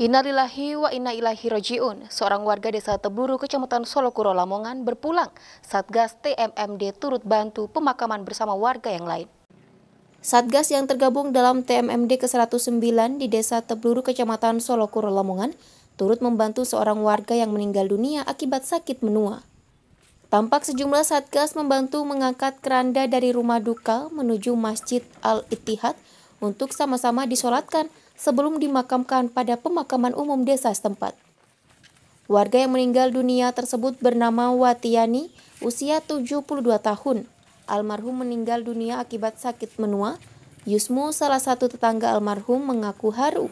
Innalillahi wa inna ilahi rojiun, seorang warga desa Teburu, kecamatan Solokuro, Lamongan, berpulang. Satgas TMMD turut bantu pemakaman bersama warga yang lain. Satgas yang tergabung dalam TMMD ke-109 di Desa Tebluru, Kecamatan Solokuro, Lamongan, turut membantu seorang warga yang meninggal dunia akibat sakit menua. Tampak sejumlah Satgas membantu mengangkat keranda dari rumah duka menuju Masjid Al-Ittihad untuk sama-sama disolatkan sebelum dimakamkan pada pemakaman umum desa setempat. Warga yang meninggal dunia tersebut bernama Watiani, usia 72 tahun. Almarhum meninggal dunia akibat sakit menua. Yusmu, salah satu tetangga almarhum, mengaku haru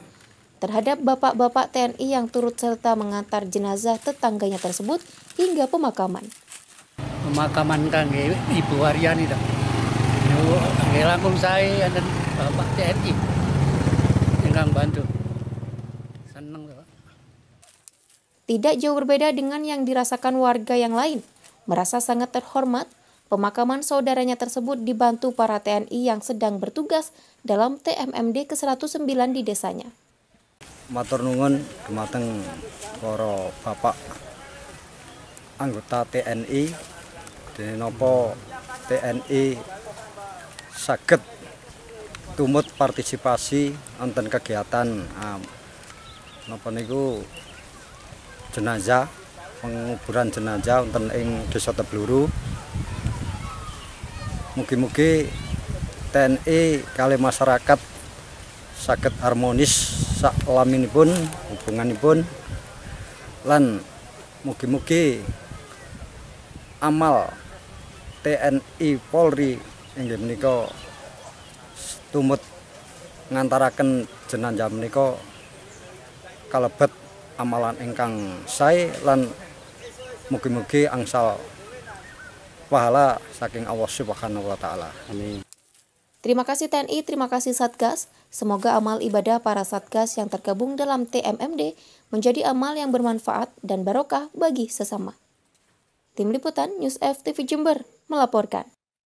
terhadap bapak-bapak TNI yang turut serta mengantar jenazah tetangganya tersebut hingga pemakaman. Pemakaman kang Ibu Waryani dah. Ibu langsung saya dan bapak TNI orang bantu. Senang Tidak jauh berbeda dengan yang dirasakan warga yang lain. Merasa sangat terhormat, pemakaman saudaranya tersebut dibantu para TNI yang sedang bertugas dalam TMMD ke-109 di desanya. Matur nuwun kemateng para bapak anggota TNI dene TNI saged tumut partisipasi wonten kegiatan um, napa niku jenazah penguburan jenazah wonten ing Desa Tebluru. Mugi-mugi TNI e kali masyarakat sakit harmonis sak laminipun hubunganipun lan mugi-mugi amal TNI e Polri yang menika tumut ngantaraken jam Niko kalebet amalan ingkang saya lan mugi-mugi angsal pahala saking Allah Subhanahu wa taala. Amin. Terima kasih TNI, terima kasih Satgas. Semoga amal ibadah para Satgas yang tergabung dalam TMMD menjadi amal yang bermanfaat dan barokah bagi sesama. Tim Liputan News FTV Jember melaporkan.